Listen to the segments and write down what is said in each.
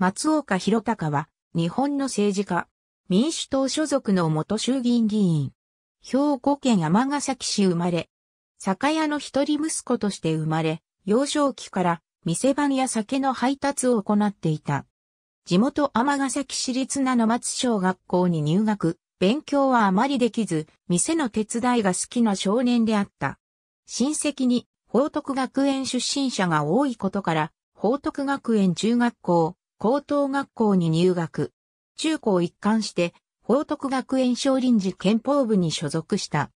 松岡弘隆は、日本の政治家、民主党所属の元衆議院議員。兵庫県尼崎市生まれ。酒屋の一人息子として生まれ、幼少期から店番や酒の配達を行っていた。地元尼崎市立名の松小学校に入学、勉強はあまりできず、店の手伝いが好きな少年であった。親戚に、報徳学園出身者が多いことから、報徳学園中学校、高等学校に入学。中高一貫して、報徳学園少林寺憲法部に所属した。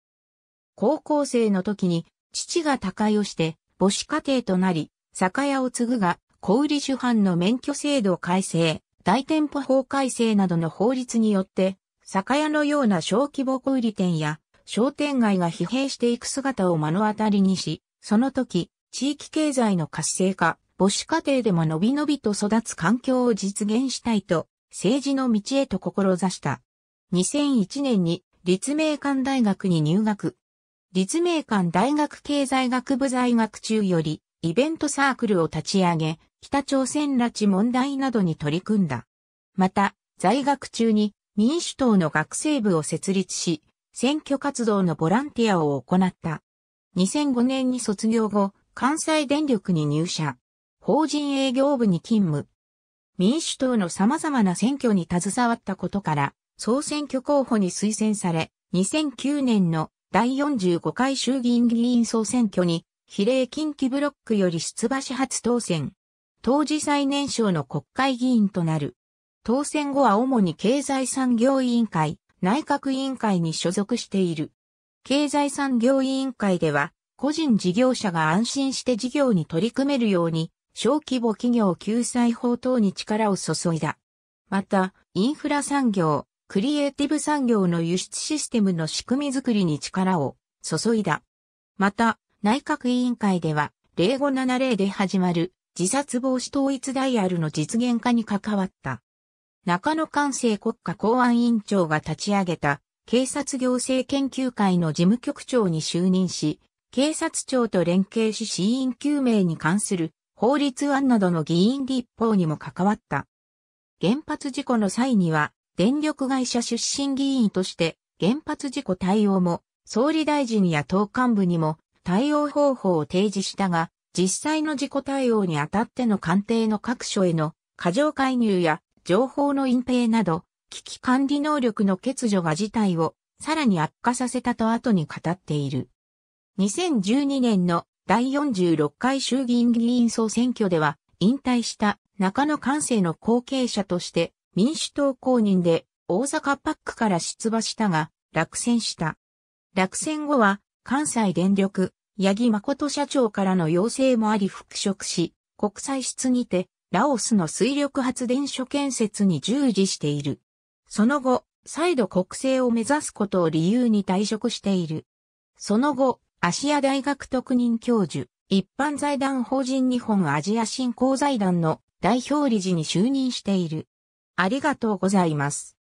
高校生の時に、父が他界をして、母子家庭となり、酒屋を継ぐが、小売主犯の免許制度改正、大店舗法改正などの法律によって、酒屋のような小規模小売店や、商店街が疲弊していく姿を目の当たりにし、その時、地域経済の活性化、母子家庭でものびのびと育つ環境を実現したいと、政治の道へと志した。2001年に立命館大学に入学。立命館大学経済学部在学中より、イベントサークルを立ち上げ、北朝鮮拉致問題などに取り組んだ。また、在学中に民主党の学生部を設立し、選挙活動のボランティアを行った。2005年に卒業後、関西電力に入社。法人営業部に勤務。民主党の様々な選挙に携わったことから、総選挙候補に推薦され、2009年の第45回衆議院議員総選挙に、比例近畿ブロックより出馬し初当選。当時最年少の国会議員となる。当選後は主に経済産業委員会、内閣委員会に所属している。経済産業委員会では、個人事業者が安心して事業に取り組めるように、小規模企業救済法等に力を注いだ。また、インフラ産業、クリエイティブ産業の輸出システムの仕組みづくりに力を注いだ。また、内閣委員会では、0570で始まる自殺防止統一ダイヤルの実現化に関わった。中野関西国家公安委員長が立ち上げた警察行政研究会の事務局長に就任し、警察庁と連携し死因究明に関する法律案などの議員立法にも関わった。原発事故の際には、電力会社出身議員として、原発事故対応も、総理大臣や党幹部にも、対応方法を提示したが、実際の事故対応にあたっての官邸の各所への過剰介入や情報の隠蔽など、危機管理能力の欠如が事態をさらに悪化させたと後に語っている。2012年の第46回衆議院議員総選挙では、引退した中野関西の後継者として民主党公認で大阪パックから出馬したが、落選した。落選後は関西電力、八木誠社長からの要請もあり復職し、国際室にて、ラオスの水力発電所建設に従事している。その後、再度国政を目指すことを理由に退職している。その後、芦屋大学特任教授、一般財団法人日本アジア振興財団の代表理事に就任している。ありがとうございます。